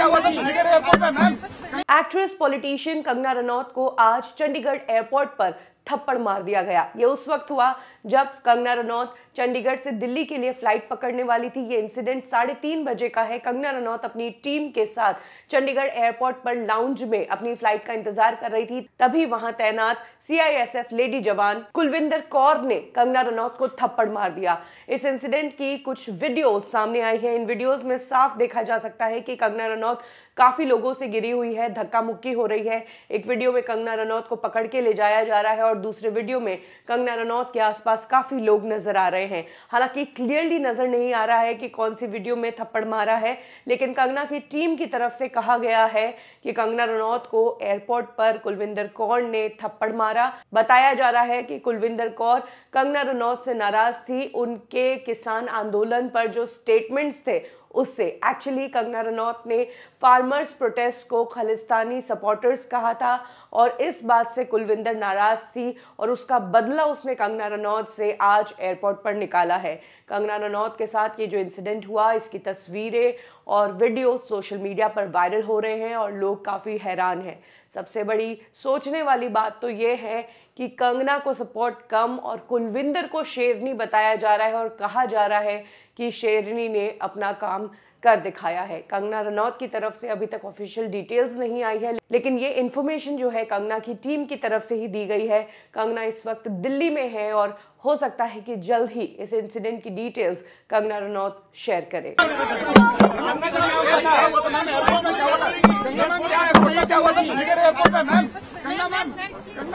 actress politician Kangana Ranaut को आज Chandigarh airport पर थप्पड़ मार दिया गया ये उस वक्त हुआ जब कंगना रनौत चंडीगढ़ से दिल्ली के लिए फ्लाइट पकड़ने वाली थी ये इंसिडेंट साढ़े तीन बजे का है कंगना रनौत अपनी टीम के साथ चंडीगढ़ एयरपोर्ट पर लाउंज में अपनी फ्लाइट का इंतजार कर रही थी तभी वहां तैनात सीआईएसएफ लेडी जवान कुलविंदर कौर ने कंगना रनौत को थप्पड़ मार दिया इस इंसिडेंट की कुछ वीडियोज सामने आई है इन वीडियोज में साफ देखा जा सकता है कि कंगना रनौत काफी लोगों से गिरी हुई है धक्का मुक्की हो रही है एक वीडियो में कंगना रनौत को पकड़ के ले जाया जा रहा है और और दूसरे वीडियो में कंगना रनौत के आसपास काफ़ी लोग नजर आ रहे हैं हालांकि क्लियरली नज़र नहीं आ रहा है कि कौन सी वीडियो में थप्पड़ मारा है लेकिन कंगना की टीम की तरफ से कहा गया है कि कंगना रनौत को एयरपोर्ट पर कुलविंदर कौर ने थप्पड़ मारा बताया जा रहा है कि कुलविंदर कौर कंगना रनौत से नाराज थी उनके किसान आंदोलन पर जो स्टेटमेंट्स थे उससे एक्चुअली कंगना रनौत ने फार्मर्स प्रोटेस्ट को खालिस्तानी सपोर्टर्स कहा था और इस बात से कुलविंदर नाराज थी और उसका बदला उसने कंगना रनौत से आज एयरपोर्ट पर निकाला है कंगना रनौत के साथ ये जो इंसिडेंट हुआ इसकी तस्वीरें और वीडियो सोशल मीडिया पर वायरल हो रहे हैं और लोग काफ़ी हैरान हैं सबसे बड़ी सोचने वाली बात तो ये है कि कंगना को सपोर्ट कम और कुलविंदर को शेरनी बताया जा रहा है और कहा जा रहा है कि शेरनी ने अपना काम कर दिखाया है कंगना रनौत की तरफ से अभी तक ऑफिशियल डिटेल्स नहीं आई है लेकिन ये इन्फॉर्मेशन जो है कंगना की टीम की तरफ से ही दी गई है कंगना इस वक्त दिल्ली में है और हो सकता है कि जल्द ही इस इंसिडेंट की डिटेल्स कंगना रनौत शेयर करे Kangana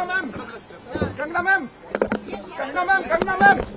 ma'am Kangana ma'am Kangana ma'am